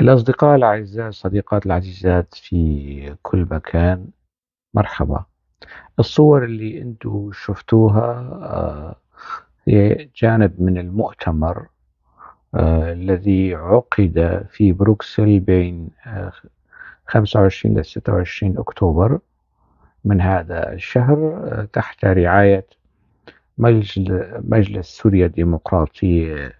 الأصدقاء الأعزاء الصديقات العزيزات في كل مكان مرحبا الصور اللي أنتم شفتوها آه، هي جانب من المؤتمر آه، الذي عقد في بروكسل بين 25 آه، إلى 26 أكتوبر من هذا الشهر تحت رعاية مجلس سوريا الديمقراطية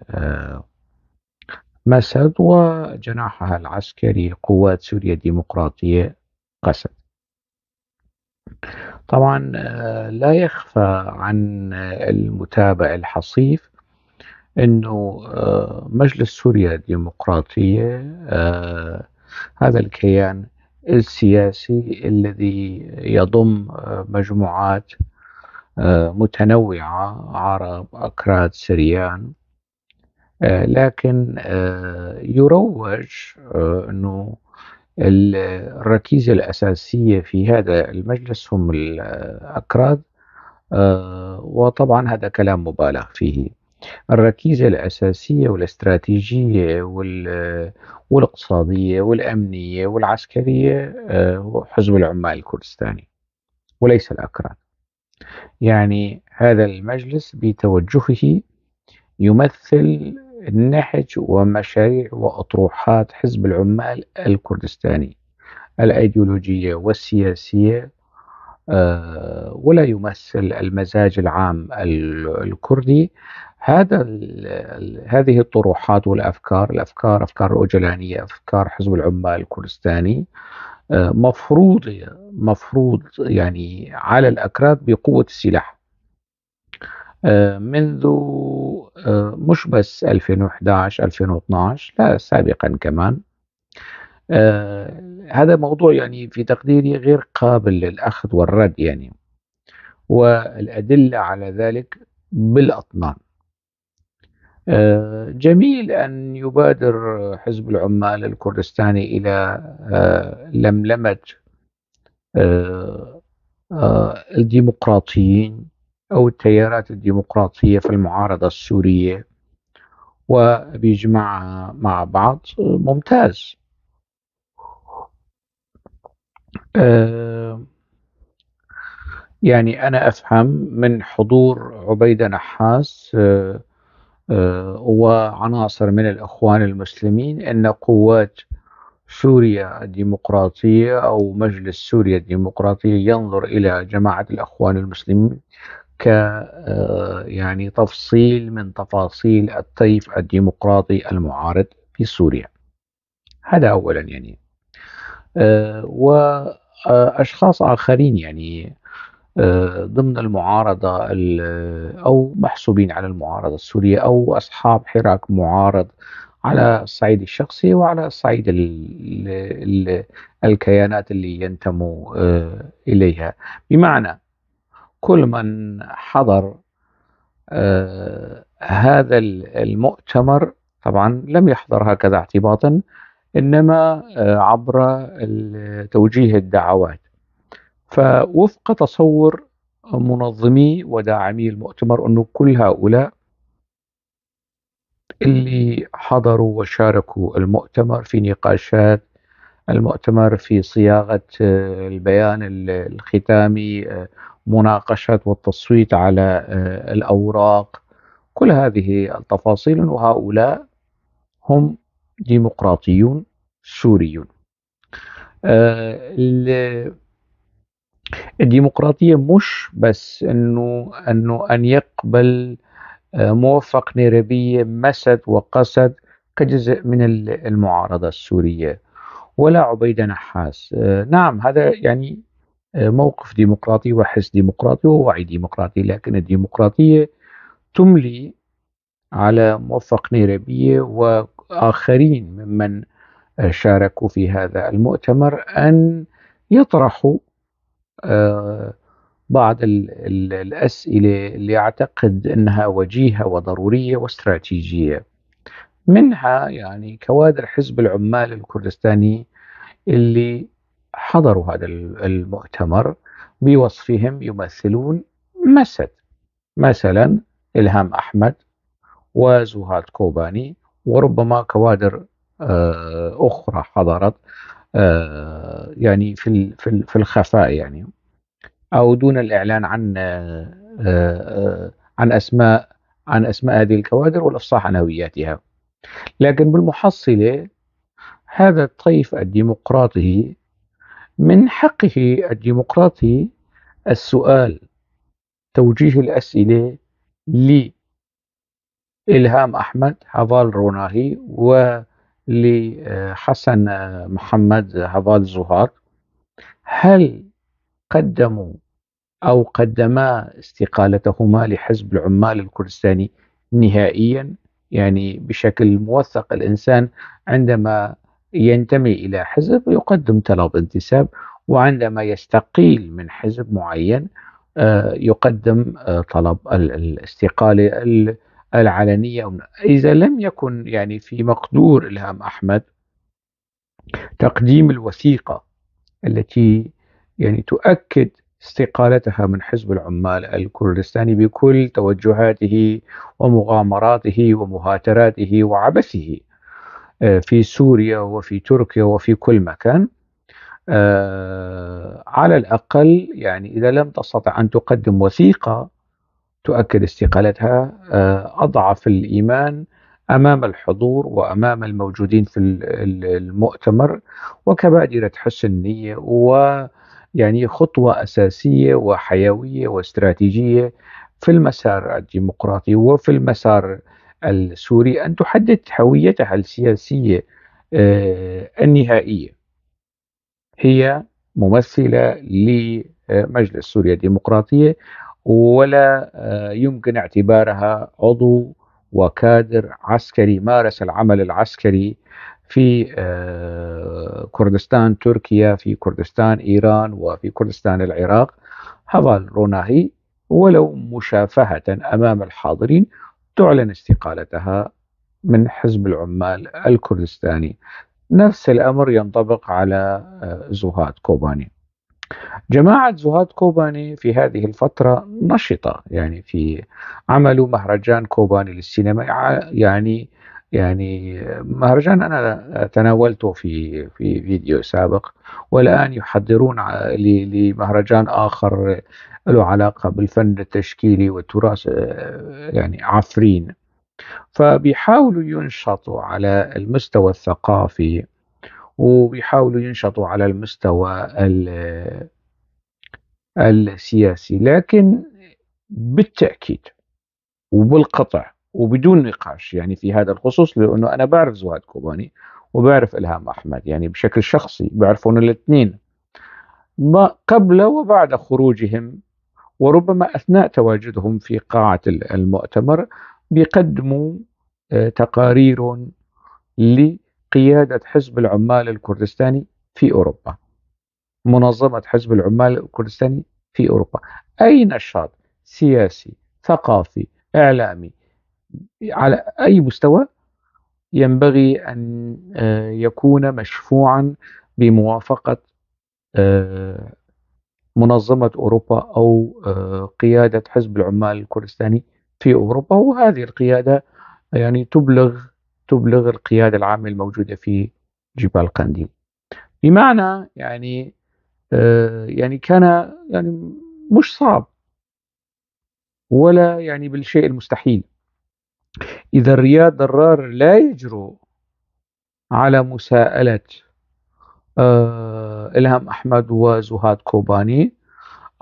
مسد وجناحها العسكري قوات سوريا الديمقراطية قسد طبعا آه، لا يخفى عن المتابع الحصيف انه آه، مجلس سوريا الديمقراطيه آه، هذا الكيان السياسي الذي يضم مجموعات متنوعه عرب اكراد سريان آه، لكن آه، يروج آه، أنه الركيزة الأساسية في هذا المجلس هم الأكراد وطبعا هذا كلام مبالغ فيه الركيزة الأساسية والاستراتيجية والاقتصادية والأمنية والعسكرية هو حزب العمال الكردستاني وليس الأكراد يعني هذا المجلس بتوجهه يمثل النهج ومشاريع وأطروحات حزب العمال الكردستاني الأيديولوجية والسياسية آه، ولا يمثل المزاج العام الكردي هذا هذه الطروحات والافكار الافكار افكار الاوجلانيه افكار حزب العمال الكردستاني آه، مفروض مفروض يعني على الاكراد بقوه السلاح آه، منذ آه، مش بس 2011 2012 لا سابقا كمان آه، هذا موضوع يعني في تقديري غير قابل للأخذ والرد يعني والأدلة على ذلك بالأطنان جميل أن يبادر حزب العمال الكردستاني إلى لملمة الديمقراطيين أو التيارات الديمقراطية في المعارضة السورية وبيجمعها مع بعض ممتاز آه، يعني أنا أفهم من حضور عبيدة نحاس آه، آه، وعناصر من الإخوان المسلمين أن قوات سوريا الديمقراطية أو مجلس سوريا الديمقراطية ينظر إلى جماعة الإخوان المسلمين ك آه، يعني تفصيل من تفاصيل الطيف الديمقراطي المعارض في سوريا هذا أولا يعني آه، وأشخاص آه، آخرين يعني ضمن المعارضة أو محسوبين على المعارضة السورية أو أصحاب حراك معارض على الصعيد الشخصي وعلى الصعيد الكيانات اللي ينتموا إليها بمعنى كل من حضر آه، هذا المؤتمر طبعا لم يحضر هكذا اعتباطا انما آه، عبر توجيه الدعوات فوفق تصور منظمي وداعمي المؤتمر انه كل هؤلاء اللي حضروا وشاركوا المؤتمر في نقاشات المؤتمر في صياغه آه، البيان الختامي آه، مناقشه والتصويت على آه، الاوراق كل هذه التفاصيل وهؤلاء هم ديمقراطيون سوريون الديمقراطية مش بس انه انه ان يقبل موفق نيربية مسد وقسد كجزء من المعارضة السورية ولا عبيد نحاس آه، نعم هذا يعني آه، موقف ديمقراطي وحس ديمقراطي ووعي ديمقراطي لكن الديمقراطية تملي على موفق نيربية وآخرين ممن شاركوا في هذا المؤتمر أن يطرحوا آه، بعض الأسئلة اللي أعتقد أنها وجيهة وضرورية واستراتيجية منها يعني كوادر حزب العمال الكردستاني اللي حضروا هذا المؤتمر بوصفهم يمثلون مسد مثلا إلهام أحمد وزهاد كوباني وربما كوادر آه، أخرى حضرت آه، يعني في في الخفاء يعني أو دون الإعلان عن آه، عن أسماء عن أسماء هذه الكوادر والإفصاح عن هوياتها لكن بالمحصلة هذا الطيف الديمقراطي من حقه الديمقراطي السؤال توجيه الأسئلة لإلهام أحمد حضال روناهي ولحسن محمد حضال زهار هل قدموا أو قدما استقالتهما لحزب العمال الكردستاني نهائيا يعني بشكل موثق الإنسان عندما ينتمي إلى حزب يقدم طلب انتساب وعندما يستقيل من حزب معين آه، يقدم آه، طلب الاستقالة العلنية إذا لم يكن يعني في مقدور إلهام أحمد تقديم الوثيقة التي يعني تؤكد استقالتها من حزب العمال الكردستاني بكل توجهاته ومغامراته ومهاتراته وعبثه آه، في سوريا وفي تركيا وفي كل مكان آه، على الأقل يعني إذا لم تستطع أن تقدم وثيقة تؤكد استقالتها آه، أضعف الإيمان امام الحضور وامام الموجودين في المؤتمر وكبادره حسن نيه و يعني خطوة أساسية وحيوية واستراتيجية في المسار الديمقراطي وفي المسار السوري أن تحدد هويتها السياسية آه، النهائية هي ممثلة لمجلس سوريا الديمقراطية ولا آه، يمكن اعتبارها عضو وكادر عسكري مارس العمل العسكري في آه، كردستان تركيا في كردستان إيران وفي كردستان العراق هظل روناهي ولو مشافهة أمام الحاضرين تعلن استقالتها من حزب العمال الكردستاني نفس الأمر ينطبق على آه، زهاد كوباني جماعة زهاد كوباني في هذه الفترة نشطة يعني في عملوا مهرجان كوباني للسينما يعني يعني مهرجان أنا تناولته في في فيديو سابق والآن يحضرون لمهرجان آخر له علاقة بالفن التشكيلي والتراث يعني عفرين فبيحاولوا ينشطوا على المستوى الثقافي وبيحاولوا ينشطوا على المستوى السياسي لكن بالتأكيد وبالقطع وبدون نقاش يعني في هذا الخصوص لانه انا بعرف زهاد كوباني وبعرف الهام احمد يعني بشكل شخصي بعرفون الاثنين ما قبل وبعد خروجهم وربما اثناء تواجدهم في قاعه المؤتمر بيقدموا آه، تقارير لقياده حزب العمال الكردستاني في اوروبا منظمه حزب العمال الكردستاني في اوروبا اي نشاط سياسي ثقافي اعلامي على أي مستوى ينبغي أن آه، يكون مشفوعا بموافقة آه، منظمة أوروبا أو آه، قيادة حزب العمال الكردستاني في أوروبا وهذه القيادة يعني تبلغ تبلغ القيادة العامة الموجودة في جبال قنديل بمعنى يعني يعني كان يعني مش صعب ولا يعني بالشيء المستحيل إذا رياض ضرار لا يجرؤ على مساءلة آه، إلهام أحمد وزهاد كوباني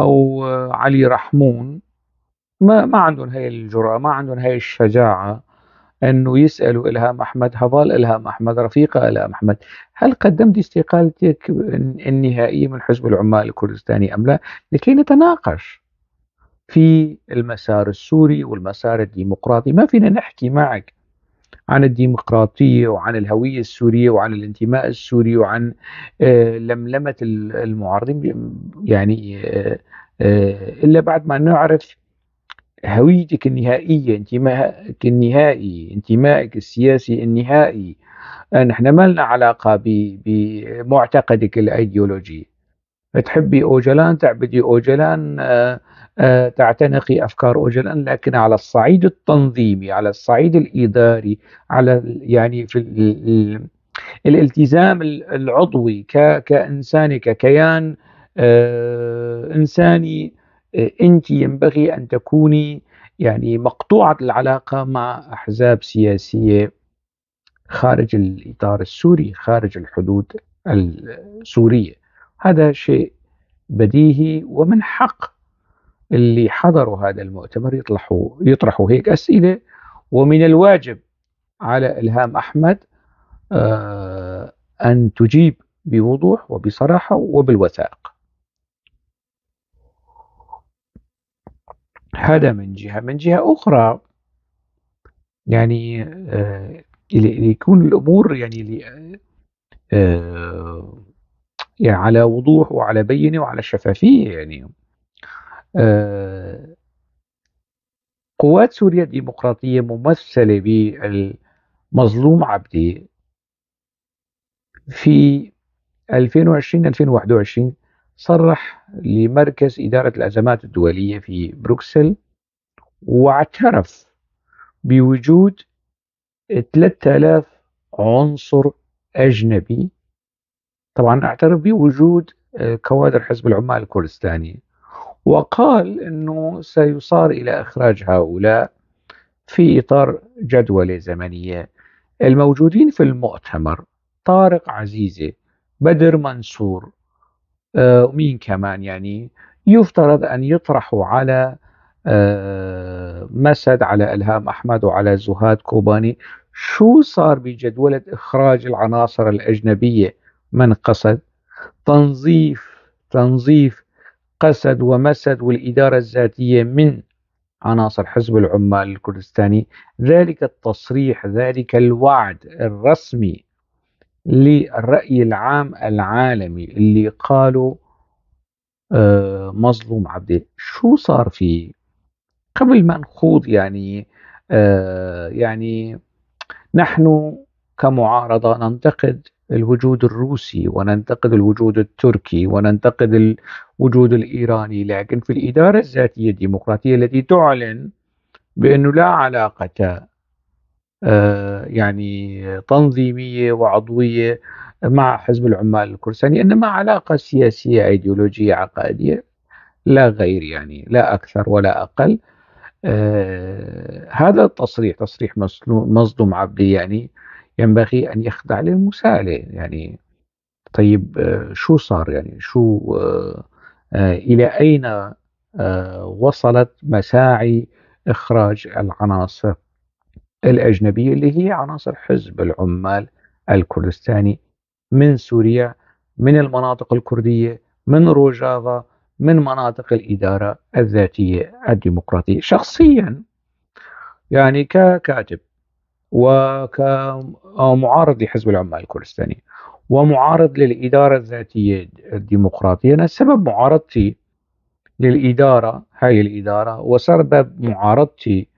أو آه، علي رحمون ما ما عندهم هاي الجرأة ما عندهم هاي الشجاعة انه يسالوا الهام احمد هفال الهام احمد رفيقه الهام احمد هل قدمت استقالتك النهائيه من حزب العمال الكردستاني ام لا لكي نتناقش في المسار السوري والمسار الديمقراطي ما فينا نحكي معك عن الديمقراطية وعن الهوية السورية وعن الانتماء السوري وعن آه، لملمة المعارضين يعني آه، آه، إلا بعد ما نعرف هويتك النهائية انتمائك النهائي انتمائك السياسي النهائي نحن ما لنا علاقة بمعتقدك الأيديولوجي تحبي أوجلان تعبدي أوجلان آه آه، تعتنقي أفكار أوجلان لكن على الصعيد التنظيمي على الصعيد الإداري على يعني في الالتزام العضوي كإنسان ككيان آه، إنساني آه، أنت ينبغي أن تكوني يعني مقطوعة العلاقة مع أحزاب سياسية خارج الإطار السوري خارج الحدود السورية هذا شيء بديهي ومن حق اللي حضروا هذا المؤتمر يطرحوا يطرحوا هيك أسئلة ومن الواجب على إلهام أحمد آه، أن تجيب بوضوح وبصراحة وبالوثائق هذا من جهة من جهة أخرى يعني آه، ليكون الأمور يعني آه، يعني على وضوح وعلى بينة وعلى شفافية يعني آه، قوات سوريا الديمقراطية ممثلة بالمظلوم عبدي في 2020-2021 صرح لمركز إدارة الأزمات الدولية في بروكسل واعترف بوجود 3000 عنصر أجنبي طبعا اعترف بوجود آه، كوادر حزب العمال الكردستاني وقال أنه سيصار إلى إخراج هؤلاء في إطار جدولة زمنية الموجودين في المؤتمر طارق عزيزة بدر منصور آه، ومين كمان يعني يفترض أن يطرحوا على آه، مسد على إلهام أحمد وعلى زهاد كوباني شو صار بجدولة إخراج العناصر الأجنبية من قصد تنظيف تنظيف قسد ومسد والإدارة الذاتية من عناصر حزب العمال الكردستاني ذلك التصريح ذلك الوعد الرسمي للرأي العام العالمي اللي قالوا آه، مظلوم عبدي شو صار فيه قبل ما نخوض يعني آه، يعني نحن كمعارضة ننتقد الوجود الروسي وننتقد الوجود التركي وننتقد الوجود الإيراني لكن في الإدارة الذاتية الديمقراطية التي تعلن بأنه لا علاقة آه، يعني تنظيمية وعضوية مع حزب العمال الكرساني إنما علاقة سياسية أيديولوجية عقائدية لا غير يعني لا أكثر ولا أقل آه هذا التصريح تصريح مصدوم عبدي يعني ينبغي أن يخضع للمساءلة يعني طيب آه، شو صار يعني شو آه، آه، إلى أين وصلت مساعي إخراج العناصر الأجنبية اللي هي عناصر حزب العمال الكردستاني من سوريا من المناطق الكردية من روجافا من مناطق الإدارة الذاتية الديمقراطية شخصيا يعني ككاتب وكمعارض لحزب العمال الكردستاني ومعارض للإدارة الذاتية الديمقراطية أنا سبب معارضتي للإدارة هاي الإدارة وسبب معارضتي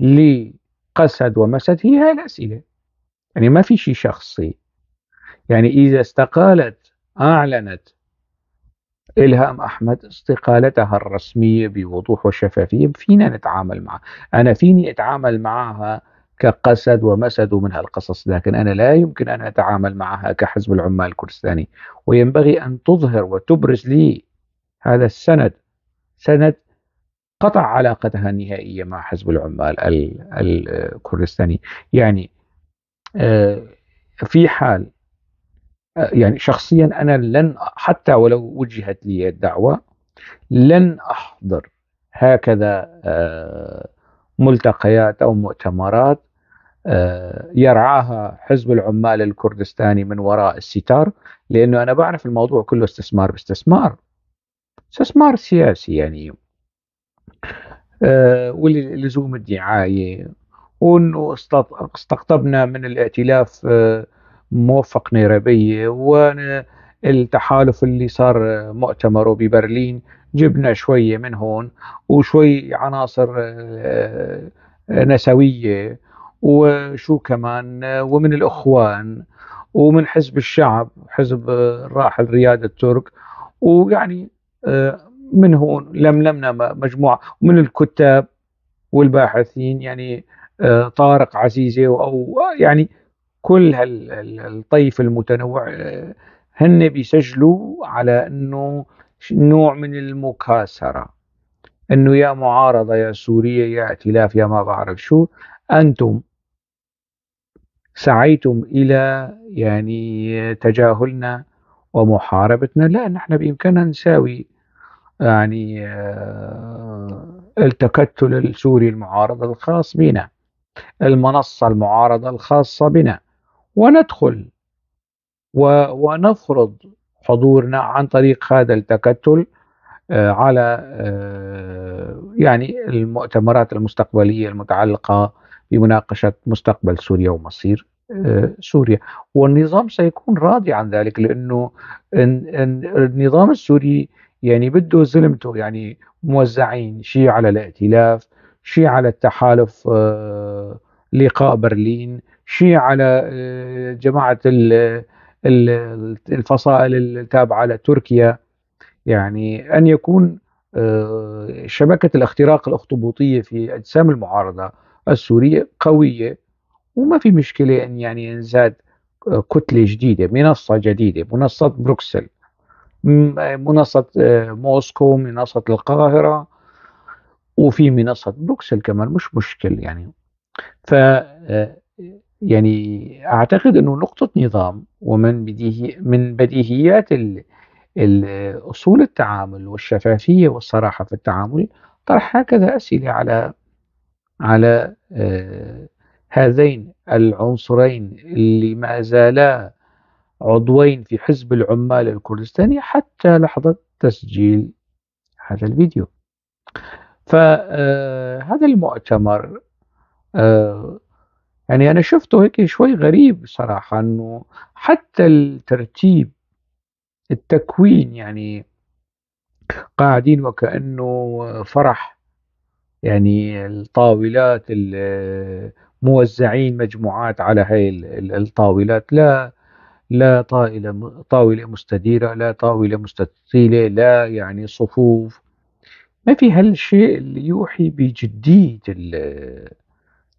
لقسد ومسد هي هاي الأسئلة يعني ما في شيء شخصي يعني إذا استقالت أعلنت إلهام أحمد استقالتها الرسمية بوضوح وشفافية فينا نتعامل معها أنا فيني أتعامل معها كقسد ومسد ومن هالقصص لكن أنا لا يمكن أن أتعامل معها كحزب العمال الكردستاني وينبغي أن تظهر وتبرز لي هذا السند سند قطع علاقتها النهائية مع حزب العمال الكردستاني يعني آه، في حال آه، يعني شخصيا أنا لن حتى ولو وجهت لي الدعوة لن أحضر هكذا آه، ملتقيات أو مؤتمرات آه، يرعاها حزب العمال الكردستاني من وراء الستار لانه انا بعرف الموضوع كله استثمار باستثمار استثمار سياسي يعني آه، ولزوم الدعايه وانه استقطبنا من الائتلاف آه، موفق نيروبيه والتحالف اللي صار مؤتمره ببرلين جبنا شويه من هون وشوي عناصر نسويه وشو كمان ومن الإخوان ومن حزب الشعب حزب الراحل رياد الترك ويعني آه، من هون لملمنا مجموعة من الكتاب والباحثين يعني آه، طارق عزيزي أو يعني كل هالطيف المتنوع آه، هن بيسجلوا على أنه نوع من المكاسرة أنه يا معارضة يا سورية يا ائتلاف يا ما بعرف شو أنتم سعيتم إلى يعني تجاهلنا ومحاربتنا لا نحن بإمكاننا نساوي يعني آه، التكتل السوري المعارض الخاص بنا المنصة المعارضة الخاصة بنا وندخل ونفرض حضورنا عن طريق هذا التكتل آه، على آه، يعني المؤتمرات المستقبلية المتعلقة في مناقشة مستقبل سوريا ومصير آه، سوريا والنظام سيكون راضي عن ذلك لأنه النظام السوري يعني بده زلمته يعني موزعين شيء على الائتلاف شيء على التحالف آه، لقاء برلين شيء على آه، جماعة الفصائل التابعة لتركيا يعني أن يكون شبكة الاختراق الأخطبوطية في أجسام المعارضة السورية قوية وما في مشكلة أن يعني ينزاد آه، كتلة جديدة منصة جديدة منصة بروكسل منصة آه، موسكو منصة القاهرة وفي منصة بروكسل كمان مش مشكل يعني ف آه، يعني أعتقد أنه نقطة نظام ومن بديهي من بديهيات أصول التعامل والشفافية والصراحة في التعامل طرح هكذا أسئلة على على آه، هذين العنصرين اللي ما زالا عضوين في حزب العمال الكردستاني حتى لحظة تسجيل هذا الفيديو فهذا آه، المؤتمر آه، يعني أنا شفته هيك شوي غريب صراحة أنه حتى الترتيب التكوين يعني قاعدين وكأنه فرح يعني الطاولات موزعين مجموعات على هاي الطاولات لا لا طائلة طاولة مستديرة لا طاولة مستطيلة لا يعني صفوف ما في هالشيء اللي يوحي بجدية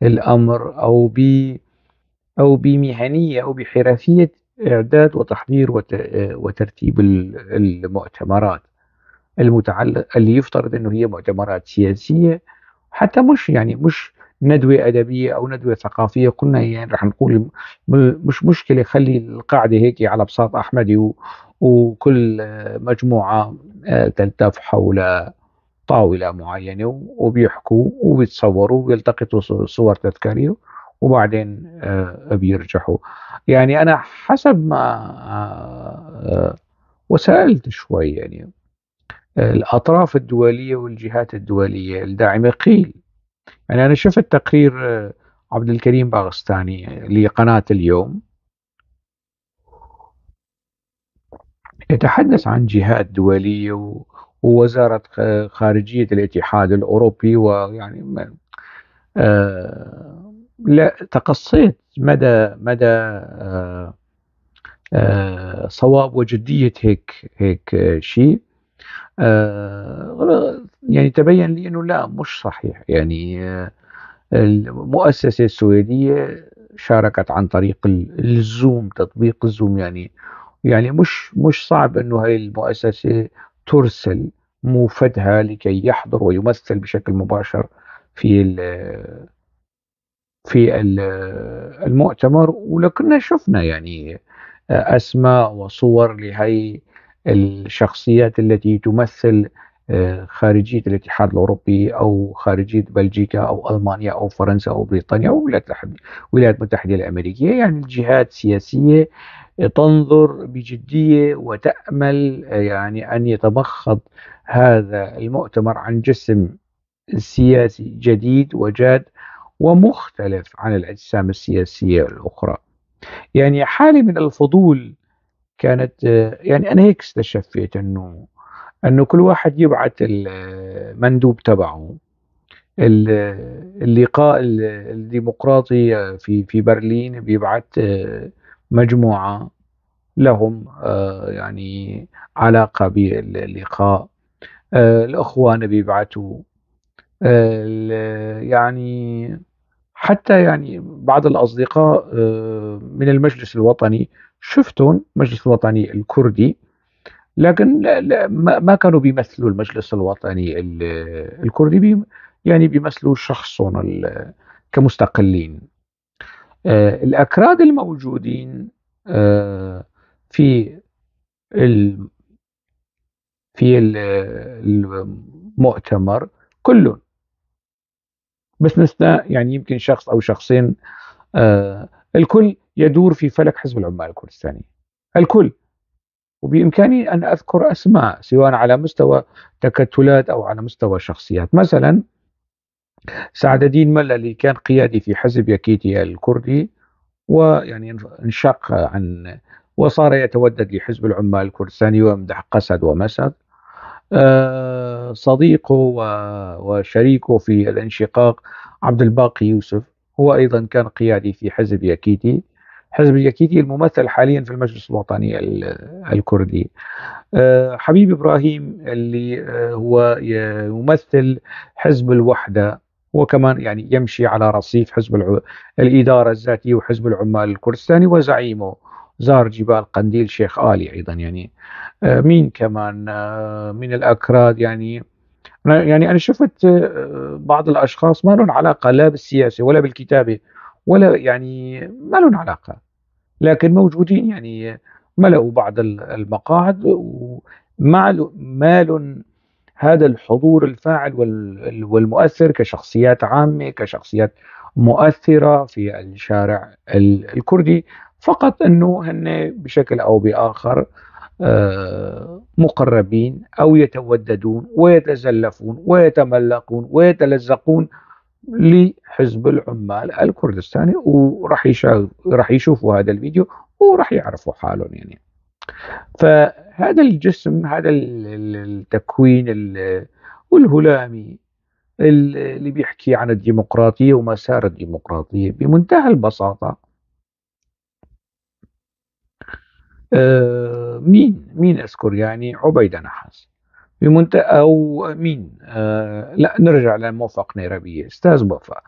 الأمر أو ب أو بمهنية أو بحرفية إعداد وتحضير وترتيب المؤتمرات المتعلق اللي يفترض انه هي مؤتمرات سياسيه حتى مش يعني مش ندوه ادبيه او ندوه ثقافيه قلنا يعني رح نقول مش مشكله خلي القاعده هيك على بساط احمدي وكل مجموعه آه، تلتف حول طاوله معينه وبيحكوا وبيتصوروا ويلتقطوا صور تذكاريه وبعدين آه، بيرجحوا يعني انا حسب ما آه، وسالت شوي يعني الأطراف الدولية والجهات الدولية الداعمة قيل يعني أنا شفت تقرير آه، عبد الكريم باغستاني آه، لقناة اليوم يتحدث عن جهات دولية ووزارة خارجية الاتحاد الأوروبي ويعني آه، لا تقصيت مدى مدى صواب وجدية هيك هيك شيء آه، يعني تبين لي انه لا مش صحيح يعني آه، المؤسسه السويديه شاركت عن طريق الزوم تطبيق الزوم يعني يعني مش مش صعب انه هاي المؤسسه ترسل موفدها لكي يحضر ويمثل بشكل مباشر في ال في ال المؤتمر ولكننا شفنا يعني آه، اسماء وصور لهي الشخصيات التي تمثل آه، خارجية الاتحاد الأوروبي أو خارجية بلجيكا أو ألمانيا أو فرنسا أو بريطانيا أو الولايات المتحدة الأمريكية يعني الجهات السياسية تنظر بجدية وتأمل آه، يعني أن يتمخض هذا المؤتمر عن جسم سياسي جديد وجاد ومختلف عن الأجسام السياسية الأخرى يعني حالة من الفضول كانت يعني انا هيك استشفيت انه انه كل واحد يبعث المندوب تبعه اللقاء الديمقراطي في في برلين بيبعث مجموعه لهم يعني علاقه باللقاء الاخوان بيبعثوا يعني حتى يعني بعض الأصدقاء آه، من المجلس الوطني شفتهم المجلس الوطني الكردي لكن لا لا ما كانوا بيمثلوا المجلس الوطني الكردي بي يعني بيمثلوا شخصهم كمستقلين آه، الأكراد الموجودين آه، في في المؤتمر كلهم بس يعني يمكن شخص او شخصين آه الكل يدور في فلك حزب العمال الكردستاني الكل وبامكاني ان اذكر اسماء سواء على مستوى تكتلات او على مستوى شخصيات مثلا سعد الدين اللي كان قيادي في حزب يكيتيا الكردي ويعني انشق عن وصار يتودد لحزب العمال الكردستاني ويمدح قسد ومسد آه، صديقه وشريكه في الانشقاق عبد الباقي يوسف هو أيضا كان قيادي في حزب يكيتي حزب اليكيتي الممثل حاليا في المجلس الوطني الكردي آه، حبيب إبراهيم اللي آه، هو يمثل حزب الوحدة وكمان يعني يمشي على رصيف حزب الإدارة الذاتية وحزب العمال الكردستاني وزعيمه زار جبال قنديل شيخ آلي أيضا يعني آه، مين كمان آه، من الأكراد يعني يعني أنا شفت آه، بعض الأشخاص ما لهم علاقة لا بالسياسة ولا بالكتابة ولا يعني ما لهم علاقة لكن موجودين يعني ملأوا بعض المقاعد وما لهم هذا الحضور الفاعل والمؤثر كشخصيات عامة كشخصيات مؤثرة في الشارع الكردي فقط انه هن بشكل او باخر آه، مقربين او يتوددون ويتزلفون ويتملقون ويتلزقون لحزب العمال الكردستاني وراح راح يشوفوا هذا الفيديو وراح يعرفوا حالهم يعني فهذا الجسم هذا التكوين والهلامي اللي بيحكي عن الديمقراطيه ومسار الديمقراطيه بمنتهى البساطه آه، مين مين اذكر يعني عبيده نحاس بمنتهى او مين آه لا نرجع لموفق نيرابيه استاذ موفق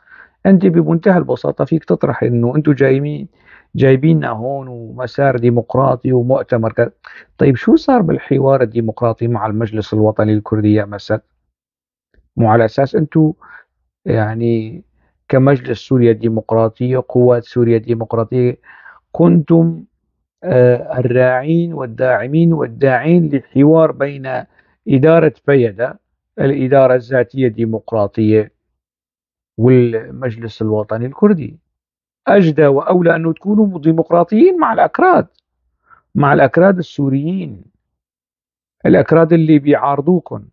انت بمنتهى البساطه فيك تطرح انه انتم جايبين جايبيننا هون ومسار ديمقراطي ومؤتمر كذا طيب شو صار بالحوار الديمقراطي مع المجلس الوطني الكردي مثلا مو على اساس انتم يعني كمجلس سوريا الديمقراطية قوات سوريا الديمقراطية كنتم آه، الراعين والداعمين والداعين للحوار بين إدارة بيدة الإدارة الذاتية الديمقراطية والمجلس الوطني الكردي أجدى وأولى أن تكونوا ديمقراطيين مع الأكراد مع الأكراد السوريين الأكراد اللي بيعارضوكم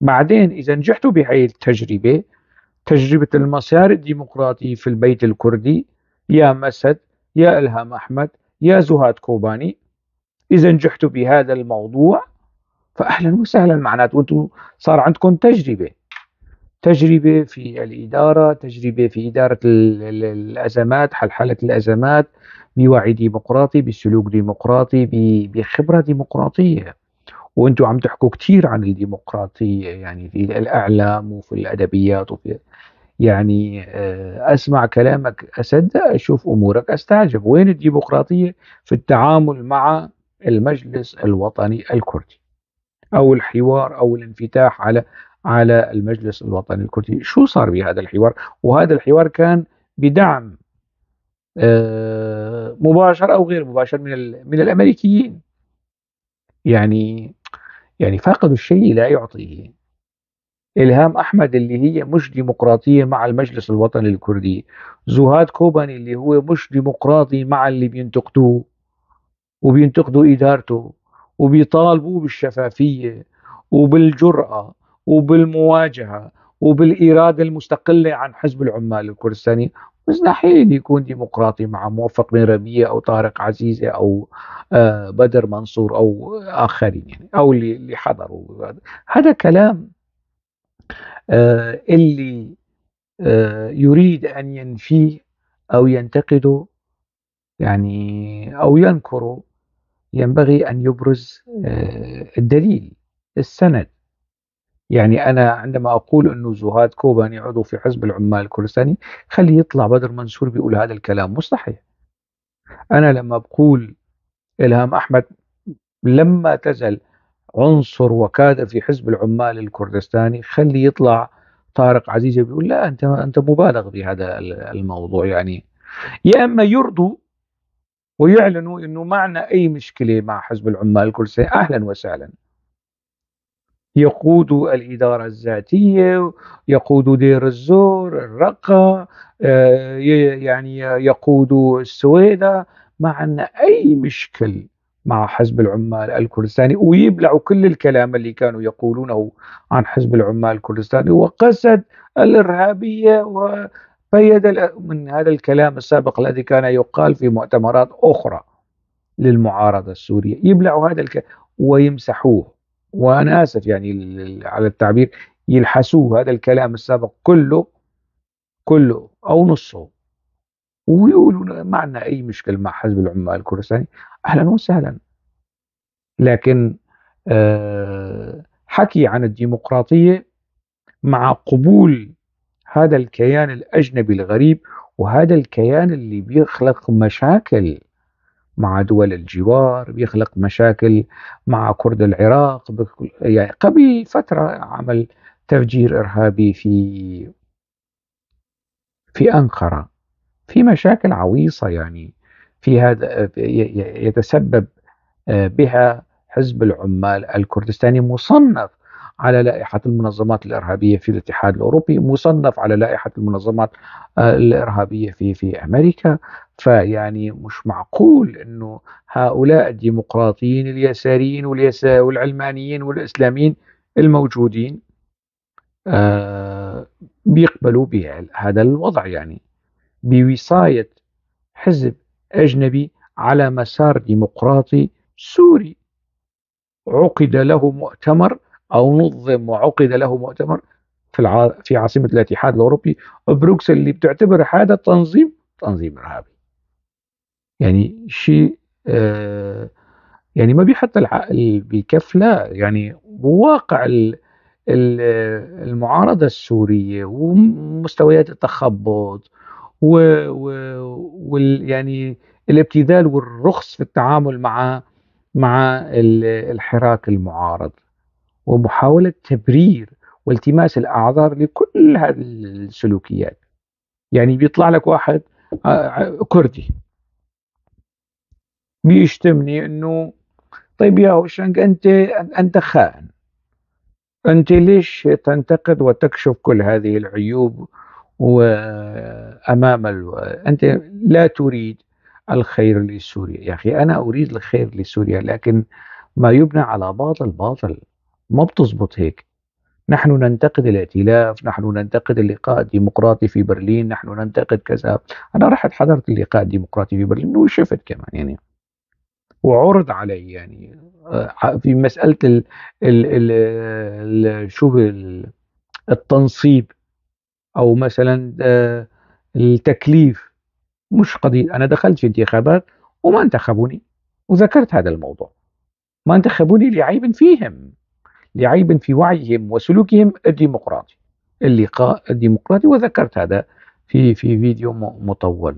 بعدين إذا نجحتوا بهي التجربة تجربة المسار الديمقراطي في البيت الكردي يا مسد يا إلهام أحمد يا زهاد كوباني إذا نجحت بهذا الموضوع فأهلا وسهلا معناته أنتم صار عندكم تجربة تجربة في الإدارة تجربة في إدارة الأزمات حل حالة الأزمات بوعي ديمقراطي بسلوك ديمقراطي بخبرة ديمقراطية وانتم عم تحكوا كثير عن الديمقراطية يعني في الأعلام وفي الأدبيات وفي يعني آه، اسمع كلامك اصدق اشوف امورك استعجب وين الديمقراطيه في التعامل مع المجلس الوطني الكردي او الحوار او الانفتاح على على المجلس الوطني الكردي شو صار بهذا الحوار وهذا الحوار كان بدعم آه، مباشر او غير مباشر من من الامريكيين يعني يعني فاقد الشيء لا يعطيه إلهام أحمد اللي هي مش ديمقراطية مع المجلس الوطني الكردي زهاد كوباني اللي هو مش ديمقراطي مع اللي بينتقدوه وبينتقدوا إدارته وبيطالبوا بالشفافية وبالجرأة وبالمواجهة وبالإرادة المستقلة عن حزب العمال الكردستاني مستحيل يكون ديمقراطي مع موفق بن ربيع أو طارق عزيزة أو آه، بدر منصور أو آخرين يعني أو اللي حضروا هذا كلام آه، اللي آه، يريد أن ينفيه أو ينتقده يعني أو ينكره ينبغي أن يبرز آه، الدليل السند يعني أنا عندما أقول أنه زهاد كوباني عضو في حزب العمال الكردستاني خلي يطلع بدر منصور بيقول هذا الكلام صحيح أنا لما بقول إلهام أحمد لما تزل عنصر وكاد في حزب العمال الكردستاني خلي يطلع طارق عزيزي بيقول لا انت انت مبالغ بهذا الموضوع يعني يا اما يرضوا ويعلنوا انه معنا اي مشكله مع حزب العمال الكردستاني اهلا وسهلا يقودوا الإدارة الذاتية يقودوا دير الزور الرقة آه، يعني يقودوا السويدة ما عندنا أي مشكل مع حزب العمال الكردستاني ويبلعوا كل الكلام اللي كانوا يقولونه عن حزب العمال الكردستاني وقسد الإرهابية وفيد من هذا الكلام السابق الذي كان يقال في مؤتمرات أخرى للمعارضة السورية يبلعوا هذا الكلام ويمسحوه وأنا آسف يعني على التعبير يلحسوه هذا الكلام السابق كله كله أو نصه ويقولوا ما عندنا اي مشكله مع حزب العمال الكردستاني اهلا وسهلا لكن آه، حكي عن الديمقراطيه مع قبول هذا الكيان الاجنبي الغريب وهذا الكيان اللي بيخلق مشاكل مع دول الجوار بيخلق مشاكل مع كرد العراق يعني قبل فتره عمل تفجير ارهابي في في انقره في مشاكل عويصة يعني في هذا آه، يتسبب آه، بها حزب العمال الكردستاني مصنف على لائحة المنظمات الإرهابية في الاتحاد الأوروبي مصنف على لائحة المنظمات آه، الإرهابية في في أمريكا فيعني مش معقول أنه هؤلاء الديمقراطيين اليساريين والعلمانيين والإسلاميين الموجودين بيقبلوا بهذا الوضع يعني بوصاية حزب أجنبي على مسار ديمقراطي سوري عقد له مؤتمر أو نظم وعقد له مؤتمر في في عاصمة الاتحاد الأوروبي بروكسل اللي بتعتبر هذا تنظيم تنظيم إرهابي يعني شيء آه، يعني ما بيحط العقل بكف لا يعني واقع المعارضة السورية ومستويات التخبط و, و, وال يعني الابتذال والرخص في التعامل مع مع الحراك المعارض ومحاولة تبرير والتماس الأعذار لكل هذه السلوكيات يعني بيطلع لك واحد آه، كردي بيشتمني انه طيب يا وشنك انت انت خائن انت ليش تنتقد وتكشف كل هذه العيوب وامام الو... انت لا تريد الخير لسوريا يا اخي انا اريد الخير لسوريا لكن ما يبنى على باطل باطل ما بتزبط هيك نحن ننتقد الائتلاف نحن ننتقد اللقاء الديمقراطي في برلين نحن ننتقد كذا انا رحت حضرت اللقاء الديمقراطي في برلين وشفت كمان يعني وعرض علي يعني آه، في مساله ال ال ال ال شو التنصيب او مثلا آه، التكليف مش قضيه انا دخلت في انتخابات وما انتخبوني وذكرت هذا الموضوع ما انتخبوني لعيب فيهم لعيب في وعيهم وسلوكهم الديمقراطي اللقاء الديمقراطي وذكرت هذا في في فيديو مطول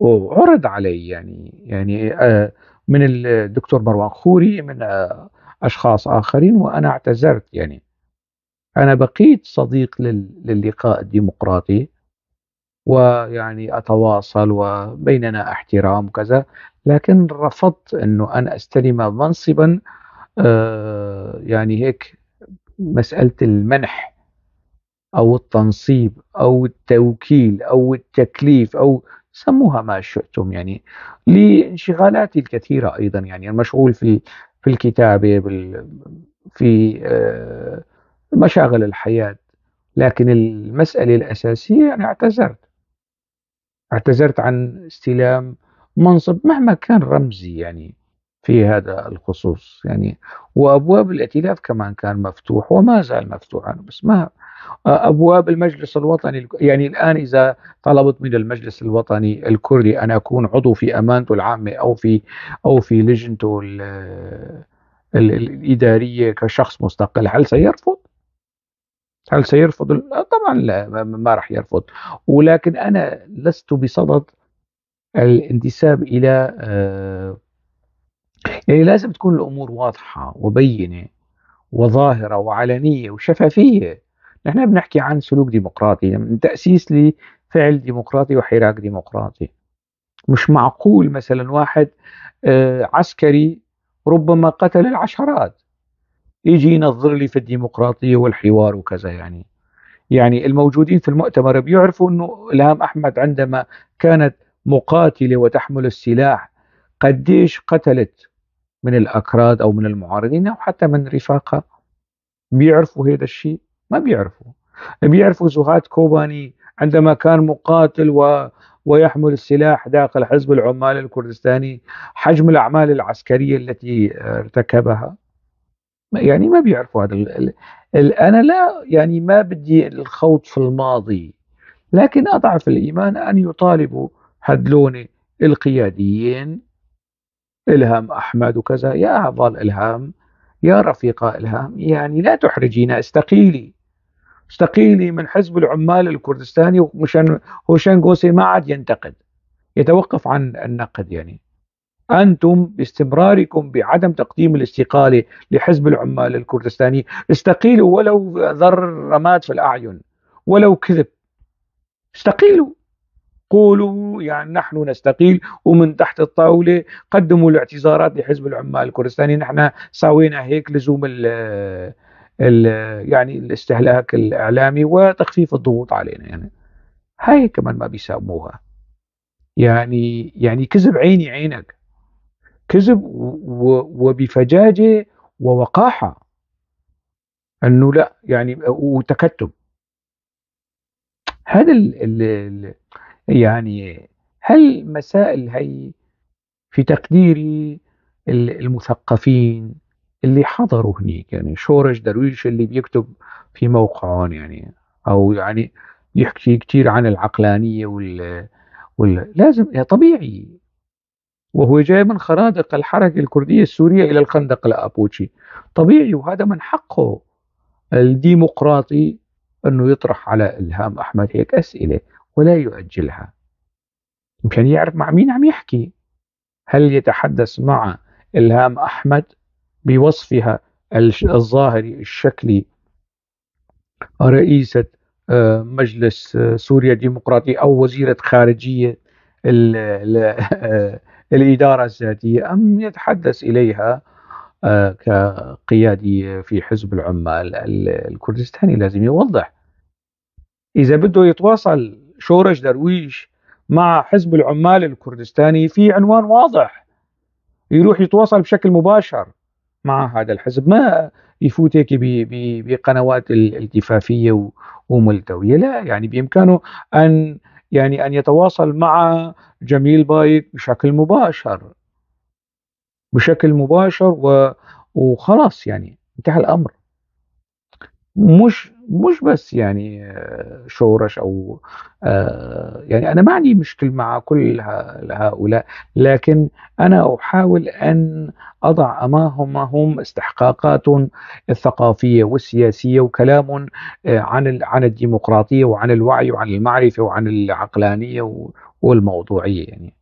وعرض علي يعني يعني آه، من الدكتور مروان خوري من آه، اشخاص اخرين وانا اعتذرت يعني أنا بقيت صديق للقاء الديمقراطي ويعني أتواصل وبيننا احترام وكذا لكن رفضت أنه أنا أستلم منصبا آه يعني هيك مسألة المنح أو التنصيب أو التوكيل أو التكليف أو سموها ما شئتم يعني لانشغالاتي الكثيرة أيضا يعني المشغول في في الكتابة في آه مشاغل الحياة لكن المسألة الأساسية أنا اعتذرت اعتذرت عن استلام منصب مهما كان رمزي يعني في هذا الخصوص يعني وابواب الائتلاف كمان كان مفتوح وما زال مفتوحا بس ما ابواب المجلس الوطني يعني الان اذا طلبت من المجلس الوطني الكردي ان اكون عضو في امانته العامه او في او في لجنته الاداريه كشخص مستقل هل سيرفض؟ هل سيرفض طبعا لا ما راح يرفض ولكن انا لست بصدد الانتساب الى آه، يعني لازم تكون الامور واضحه وبينه وظاهره وعلنيه وشفافيه نحن بنحكي عن سلوك ديمقراطي يعني من تاسيس لفعل ديمقراطي وحراك ديمقراطي مش معقول مثلا واحد آه، عسكري ربما قتل العشرات يجي ينظر لي في الديمقراطيه والحوار وكذا يعني يعني الموجودين في المؤتمر بيعرفوا انه الهام احمد عندما كانت مقاتله وتحمل السلاح قديش قتلت من الاكراد او من المعارضين او حتى من رفاقها بيعرفوا هذا الشيء ما بيعرفوا بيعرفوا زهاد كوباني عندما كان مقاتل و ويحمل السلاح داخل حزب العمال الكردستاني حجم الأعمال العسكرية التي ارتكبها يعني ما بيعرفوا هذا انا لا يعني ما بدي الخوض في الماضي لكن اضعف الايمان ان يطالبوا هدلوني القياديين الهام احمد وكذا يا اعضاء الهام يا رفيقة الهام يعني لا تحرجينا استقيلي استقيلي من حزب العمال الكردستاني ومشان هوشان جوسي ما عاد ينتقد يتوقف عن النقد يعني أنتم باستمراركم بعدم تقديم الاستقالة لحزب العمال الكردستاني استقيلوا ولو ذر رماد في الأعين ولو كذب استقيلوا قولوا يعني نحن نستقيل ومن تحت الطاولة قدموا الاعتذارات لحزب العمال الكردستاني نحن سوينا هيك لزوم الـ الـ يعني الاستهلاك الإعلامي وتخفيف الضغوط علينا يعني هاي كمان ما بيساموها يعني يعني كذب عيني عينك كذب وبفجاجه ووقاحه انه لا يعني وتكتب هذا ال ال يعني هل مسائل هي في تقديري المثقفين اللي حضروا هنيك يعني شورش درويش اللي بيكتب في موقعهم يعني او يعني يحكي كثير عن العقلانيه وال, وال... لازم طبيعي وهو جاي من خرادق الحركة الكردية السورية إلى الخندق الأبوتشي طبيعي وهذا من حقه الديمقراطي أنه يطرح على إلهام أحمد هيك أسئلة ولا يؤجلها مشان يعرف مع مين عم يحكي هل يتحدث مع إلهام أحمد بوصفها الظاهري الشكلي رئيسة آه، مجلس آه، سوريا الديمقراطي أو وزيرة خارجية آه، الإدارة الذاتية أم يتحدث إليها آه، كقيادي في حزب العمال الكردستاني لازم يوضح إذا بده يتواصل شورش درويش مع حزب العمال الكردستاني في عنوان واضح يروح يتواصل بشكل مباشر مع هذا الحزب ما يفوت هيك بقنوات الالتفافيه وملتويه لا يعني بامكانه ان يعني أن يتواصل مع جميل بايك بشكل مباشر بشكل مباشر و... وخلاص يعني انتهى الأمر مش مش بس يعني آه، شورش او آه، يعني انا ما عندي مشكل مع كل هؤلاء لكن انا احاول ان اضع امامهم هم استحقاقات ثقافيه وسياسيه وكلام آه، عن عن الديمقراطيه وعن الوعي وعن المعرفه وعن العقلانيه والموضوعيه يعني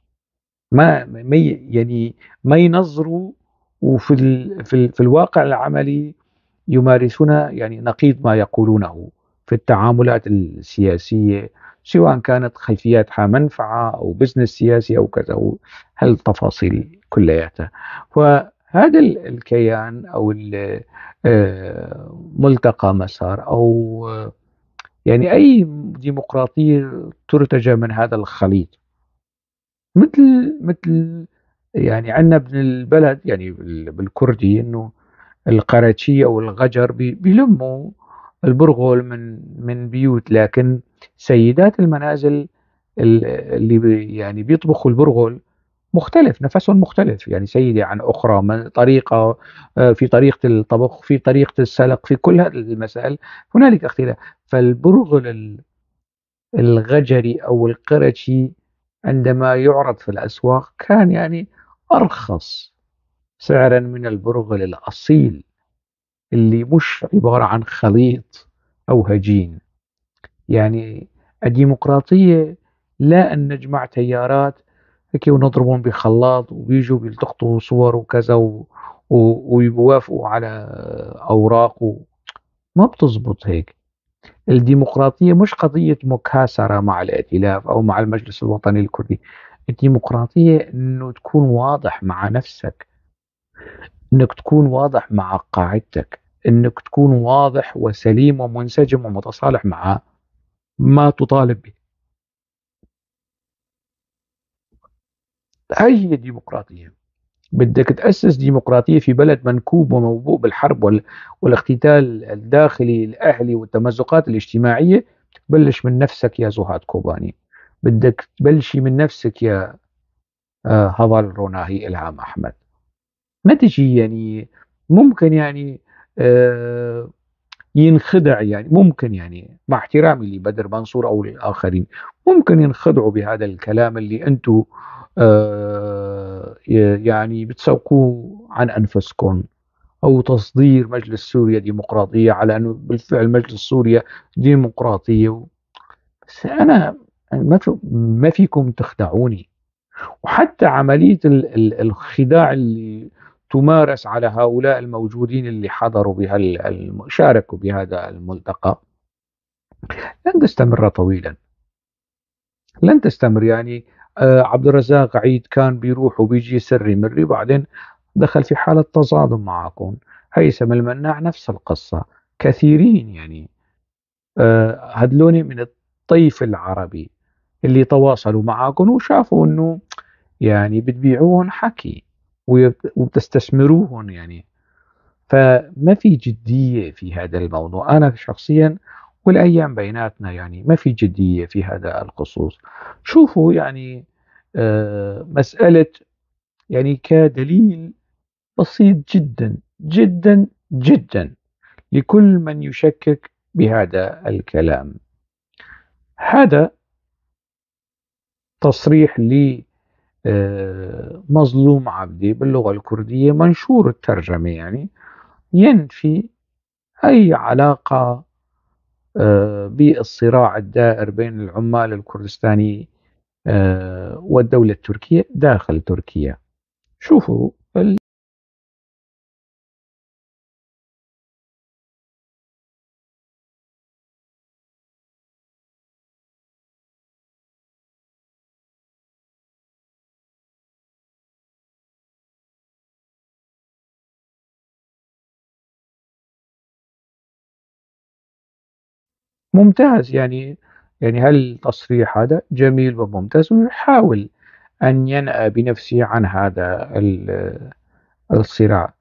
ما ما يعني ما ينظروا وفي في, في الواقع العملي يمارسون يعني نقيض ما يقولونه في التعاملات السياسية سواء كانت خلفياتها منفعة أو بزنس سياسي أو كذا هالتفاصيل كلياتها فهذا الكيان أو آه، ملتقى مسار أو آه، يعني أي ديمقراطية ترتجى من هذا الخليط مثل مثل يعني عندنا بالبلد يعني بالكردي انه القرشي او الغجر بيلموا البرغل من من بيوت لكن سيدات المنازل اللي بي يعني بيطبخوا البرغل مختلف نفسهم مختلف يعني سيدة عن أخرى من طريقة آه، في طريقة الطبخ في طريقة السلق في كل هذه المسائل هنالك اختلاف فالبرغل الغجري أو القرشي عندما يعرض في الأسواق كان يعني أرخص سعرا من البرغل الأصيل اللي مش عبارة عن خليط أو هجين يعني الديمقراطية لا أن نجمع تيارات هيك ونضربهم بخلاط وبيجوا بيلتقطوا صور وكذا و... و... ويوافقوا على أوراق و... ما بتزبط هيك الديمقراطية مش قضية مكاسرة مع الائتلاف أو مع المجلس الوطني الكردي الديمقراطية أنه تكون واضح مع نفسك انك تكون واضح مع قاعدتك انك تكون واضح وسليم ومنسجم ومتصالح مع ما تطالب به هاي هي الديمقراطيه بدك تأسس ديمقراطية في بلد منكوب وموبوء بالحرب والاقتتال الداخلي الأهلي والتمزقات الاجتماعية بلش من نفسك يا زهاد كوباني بدك تبلشي من نفسك يا هضل آه، روناهي إلهام أحمد ما تجي يعني ممكن يعني آه ينخدع يعني ممكن يعني مع احترامي لبدر منصور او للاخرين ممكن ينخدعوا بهذا الكلام اللي انتم آه يعني بتسوقوه عن انفسكم او تصدير مجلس سوريا ديمقراطيه على انه بالفعل مجلس سوريا ديمقراطيه و... بس انا ما ما فيكم تخدعوني وحتى عمليه الخداع اللي تمارس على هؤلاء الموجودين اللي حضروا شاركوا بهذا الملتقى لن تستمر طويلا لن تستمر يعني آه، عبد الرزاق عيد كان بيروح وبيجي سري مري بعدين دخل في حالة تصادم معكم هيثم المناع نفس القصة كثيرين يعني آه، هدلوني من الطيف العربي اللي تواصلوا معكم وشافوا انه يعني بتبيعون حكي وتستثمروهم يعني فما في جدية في هذا الموضوع أنا شخصيا والأيام بيناتنا يعني ما في جدية في هذا الخصوص شوفوا يعني آه، مسألة يعني كدليل بسيط جدا جدا جدا لكل من يشكك بهذا الكلام هذا تصريح لي آه، مظلوم عبدي باللغة الكردية منشور الترجمة يعني ينفي أي علاقة آه، بالصراع الدائر بين العمال الكردستاني آه، والدولة التركية داخل تركيا شوفوا ممتاز يعني يعني هالتصريح هذا جميل وممتاز ويحاول أن ينأى بنفسه عن هذا الصراع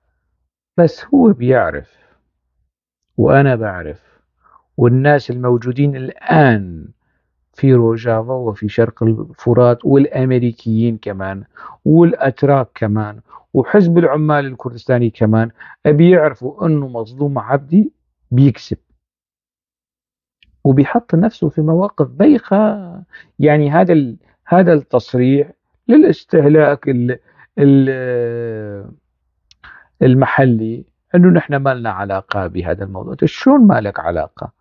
بس هو بيعرف وأنا بعرف والناس الموجودين الآن في روجافا وفي شرق الفرات والأمريكيين كمان والأتراك كمان وحزب العمال الكردستاني كمان بيعرفوا أنه مظلوم عبدي بيكسب وبيحط نفسه في مواقف بيخة يعني هذا هذا التصريح للاستهلاك الـ الـ المحلي انه نحن ما لنا علاقه بهذا الموضوع شلون ما لك علاقه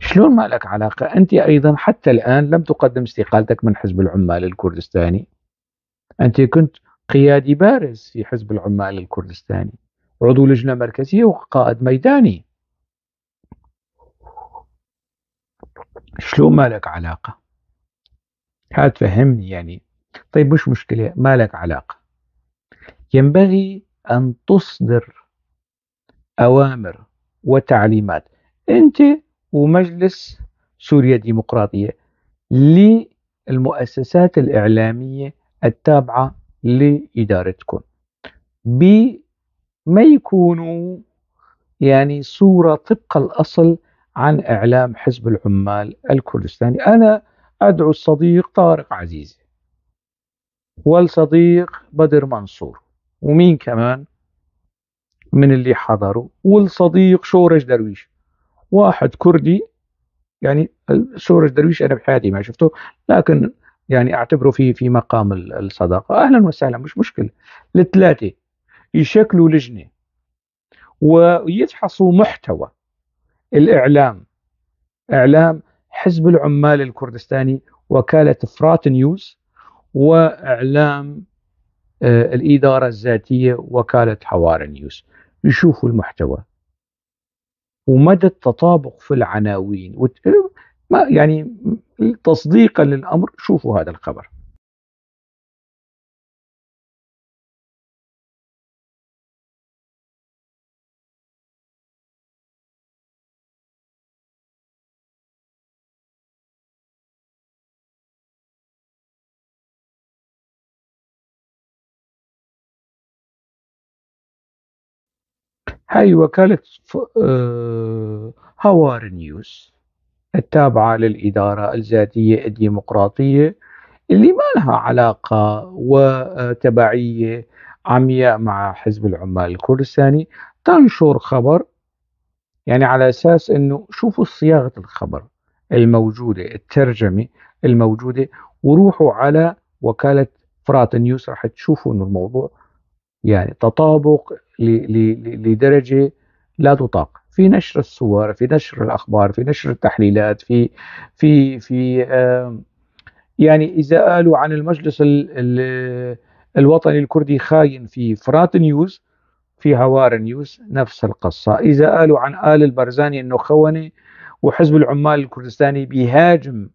شلون ما لك علاقه انت ايضا حتى الان لم تقدم استقالتك من حزب العمال الكردستاني انت كنت قيادي بارز في حزب العمال الكردستاني عضو لجنه مركزيه وقائد ميداني شلون ما لك علاقة فهمني يعني طيب مش مشكلة ما لك علاقة ينبغي أن تصدر أوامر وتعليمات أنت ومجلس سوريا الديمقراطية للمؤسسات الإعلامية التابعة لإدارتكم بما يكونوا يعني صورة طبق الأصل عن إعلام حزب العمال الكردستاني أنا أدعو الصديق طارق عزيزي والصديق بدر منصور ومين كمان من اللي حضروا والصديق شورج درويش واحد كردي يعني شورج درويش انا بحياتي ما شفته لكن يعني اعتبره في في مقام الصداقه اهلا وسهلا مش مشكله الثلاثه يشكلوا لجنه ويفحصوا محتوى الإعلام إعلام حزب العمال الكردستاني وكالة فرات نيوز وإعلام آه، الإدارة الذاتية وكالة حوار نيوز يشوفوا المحتوى ومدى التطابق في العناوين يعني تصديقا للأمر شوفوا هذا الخبر أي أيوة، وكالة آه، هوار نيوز التابعة للإدارة الذاتية الديمقراطية اللي ما لها علاقة وتبعية عمياء مع حزب العمال الكردستاني تنشر خبر يعني على أساس أنه شوفوا صياغة الخبر الموجودة الترجمة الموجودة وروحوا على وكالة فرات نيوز رح تشوفوا أنه الموضوع يعني تطابق لدرجه لا تطاق في نشر الصور في نشر الاخبار في نشر التحليلات في في في يعني اذا قالوا عن المجلس الوطني الكردي خاين في فرات نيوز في هوار نيوز نفس القصة إذا قالوا عن آل البرزاني أنه خونة وحزب العمال الكردستاني بيهاجم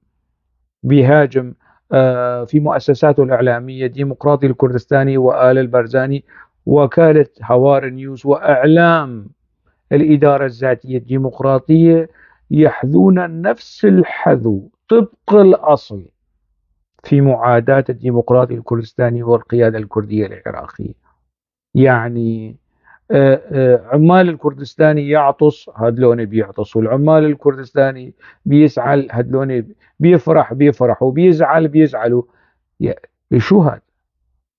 بيهاجم آه، في مؤسساته الإعلامية ديمقراطي الكردستاني وآل البرزاني وكالة حوار نيوز وإعلام الإدارة الذاتية الديمقراطية يحذون نفس الحذو طبق الأصل في معاداة الديمقراطي الكردستاني والقيادة الكردية العراقية يعني آه، آه، عمال الكردستاني يعطس لونه بيعطس والعمال الكردستاني بيسعل لونه بيفرح بيفرحوا بيزعل بيزعلوا شو هاد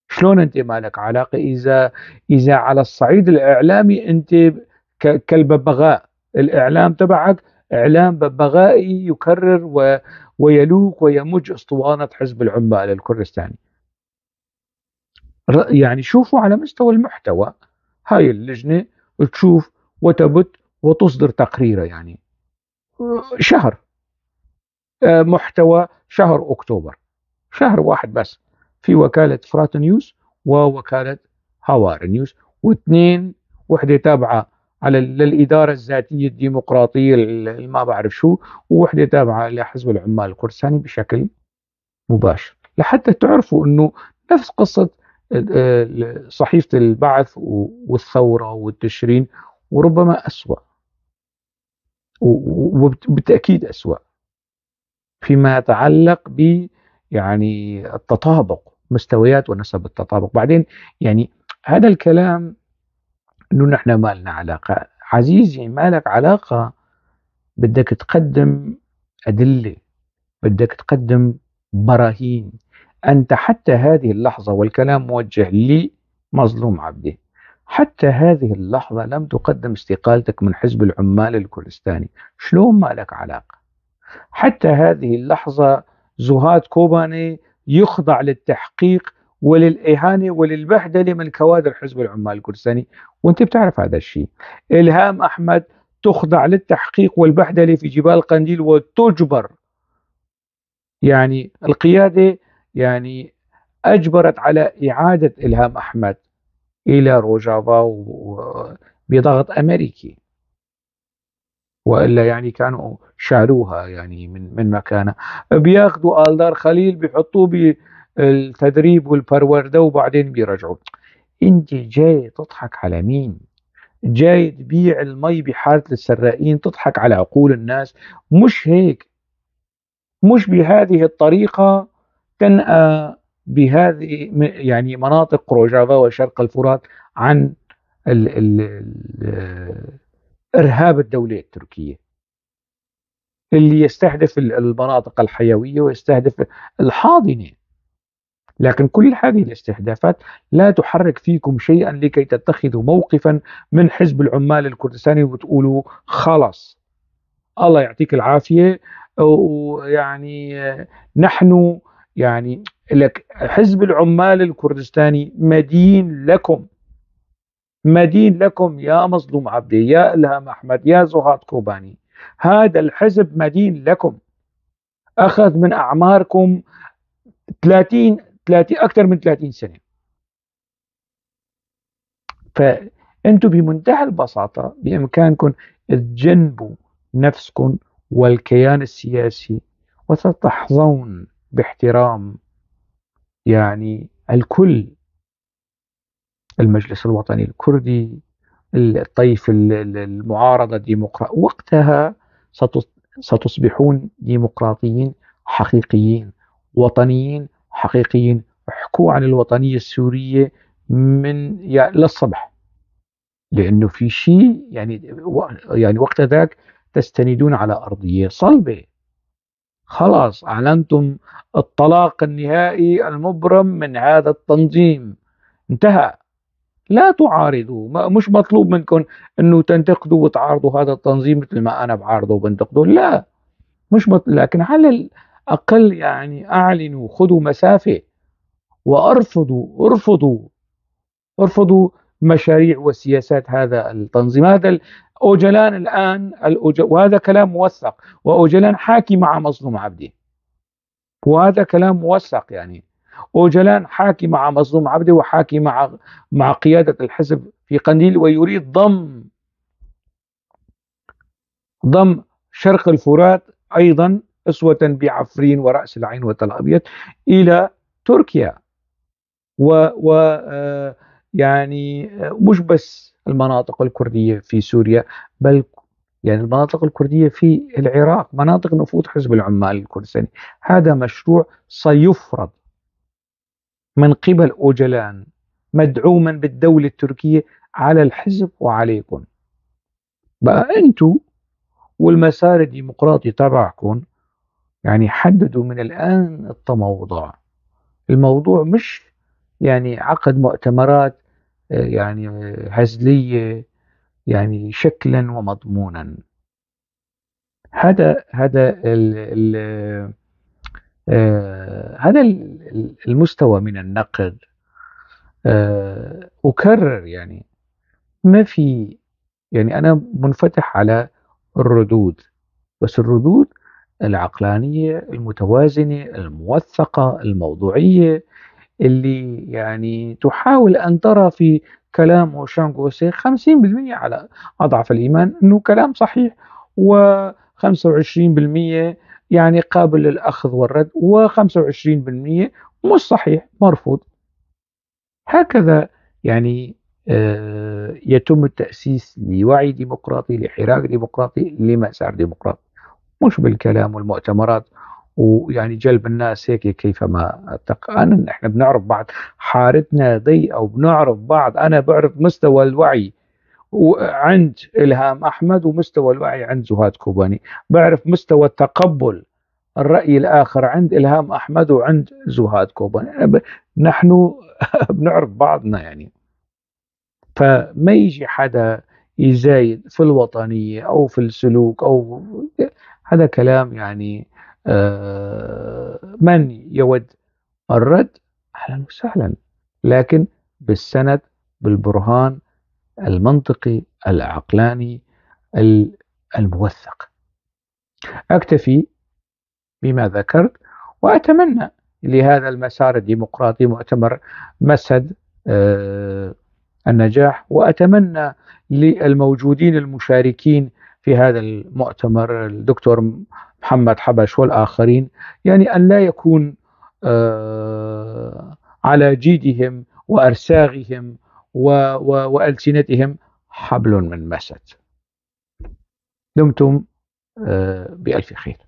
شلون انت مالك علاقه اذا اذا على الصعيد الاعلامي انت كالببغاء الاعلام تبعك اعلام ببغائي يكرر و ويلوك ويمج اسطوانه حزب العمال الكردستاني. يعني شوفوا على مستوى المحتوى هاي اللجنه تشوف وتبت وتصدر تقريره يعني شهر آه، محتوى شهر اكتوبر شهر واحد بس في وكالة فرات نيوز ووكالة هوار نيوز واثنين وحدة تابعة على للإدارة الذاتية الديمقراطية ما بعرف شو ووحدة تابعة لحزب العمال الكرساني بشكل مباشر لحتى تعرفوا أنه نفس قصة آه، صحيفة البعث والثورة والتشرين وربما أسوأ وبالتأكيد أسوأ فيما يتعلق ب يعني التطابق مستويات ونسب التطابق بعدين يعني هذا الكلام انه نحن ما لنا علاقه عزيزي ما لك علاقه بدك تقدم ادله بدك تقدم براهين انت حتى هذه اللحظه والكلام موجه لي مظلوم عبدي حتى هذه اللحظه لم تقدم استقالتك من حزب العمال الكردستاني شلون ما لك علاقه حتى هذه اللحظه زهاد كوباني يخضع للتحقيق وللإهانة وللبهدلة من كوادر حزب العمال الكردستاني وانت بتعرف هذا الشيء إلهام أحمد تخضع للتحقيق والبهدلة في جبال قنديل وتجبر يعني القيادة يعني أجبرت على إعادة إلهام أحمد إلى روجافا بضغط أمريكي والا يعني كانوا شالوها يعني من من مكانها بياخذوا الدار خليل بيحطوه بالتدريب والبروردة وبعدين بيرجعوا انت جاي تضحك على مين جاي تبيع المي بحارة السرائين تضحك على عقول الناس مش هيك مش بهذه الطريقة تنأى بهذه يعني مناطق روجافا وشرق الفرات عن ال ال ال إرهاب الدوله التركية اللي يستهدف المناطق الحيوية ويستهدف الحاضنة لكن كل هذه الاستهدافات لا تحرك فيكم شيئا لكي تتخذوا موقفا من حزب العمال الكردستاني وتقولوا خلاص الله يعطيك العافية ويعني نحن يعني لك حزب العمال الكردستاني مدين لكم مدين لكم يا مظلوم عبدي يا إلهام أحمد يا زهاد كوباني هذا الحزب مدين لكم أخذ من أعماركم 30 30 أكثر من 30 سنة فأنتم بمنتهى البساطة بإمكانكم تجنبوا نفسكم والكيان السياسي وستحظون باحترام يعني الكل المجلس الوطني الكردي الطيف المعارضة الديمقراطية وقتها ستصبحون ديمقراطيين حقيقيين وطنيين حقيقيين احكوا عن الوطنية السورية من يعني للصبح لأنه في شيء يعني يعني وقت ذاك تستندون على أرضية صلبة خلاص أعلنتم الطلاق النهائي المبرم من هذا التنظيم انتهى لا تعارضوا مش مطلوب منكم انه تنتقدوا وتعارضوا هذا التنظيم مثل ما انا بعارضه وبنتقده لا مش مطلوب. لكن على الاقل يعني اعلنوا خذوا مسافه وارفضوا ارفضوا ارفضوا مشاريع وسياسات هذا التنظيم هذا اوجلان الان وهذا كلام موثق واوجلان حاكي مع مظلوم عبدي وهذا كلام موثق يعني أوجلان حاكي مع مظلوم عبده وحاكي مع مع قيادة الحزب في قنديل ويريد ضم ضم شرق الفرات أيضا أسوة بعفرين ورأس العين وتل أبيض إلى تركيا و, و آه، يعني آه، مش بس المناطق الكردية في سوريا بل يعني المناطق الكردية في العراق مناطق نفوذ حزب العمال الكردستاني هذا مشروع سيفرض من قبل أوجلان مدعوما بالدولة التركية على الحزب وعليكم بقى أنتوا والمسار الديمقراطي تبعكم يعني حددوا من الآن التموضع الموضوع مش يعني عقد مؤتمرات آه، يعني آه، هزلية يعني شكلا ومضمونا هذا هذا ال ال آه، هذا المستوى من النقد آه، أكرر يعني ما في يعني أنا منفتح على الردود بس الردود العقلانية المتوازنة الموثقة الموضوعية اللي يعني تحاول أن ترى في كلام أوشان جوسي 50% على أضعف الإيمان أنه كلام صحيح و 25% يعني قابل للأخذ والرد و25% مش صحيح مرفوض هكذا يعني آه، يتم التأسيس لوعي ديمقراطي لحراك ديمقراطي لمسار ديمقراطي مش بالكلام والمؤتمرات ويعني جلب الناس هيك كيفما تق... أنا نحن بنعرف بعض حارتنا ضيقة وبنعرف بعض أنا بعرف مستوى الوعي وعند إلهام أحمد ومستوى الوعي عند زهاد كوباني بعرف مستوى التقبل الرأي الآخر عند إلهام أحمد وعند زهاد كوباني نحن بنعرف بعضنا يعني فما يجي حدا يزايد في الوطنية أو في السلوك أو هذا كلام يعني آه، من يود الرد أهلا وسهلا لكن بالسند بالبرهان المنطقي العقلاني الموثق أكتفي بما ذكرت وأتمنى لهذا المسار الديمقراطي مؤتمر مسد آه، النجاح وأتمنى للموجودين المشاركين في هذا المؤتمر الدكتور محمد حبش والآخرين يعني أن لا يكون آه، على جيدهم وأرساغهم وألسنتهم حبل من مسد دمتم آه، بألف خير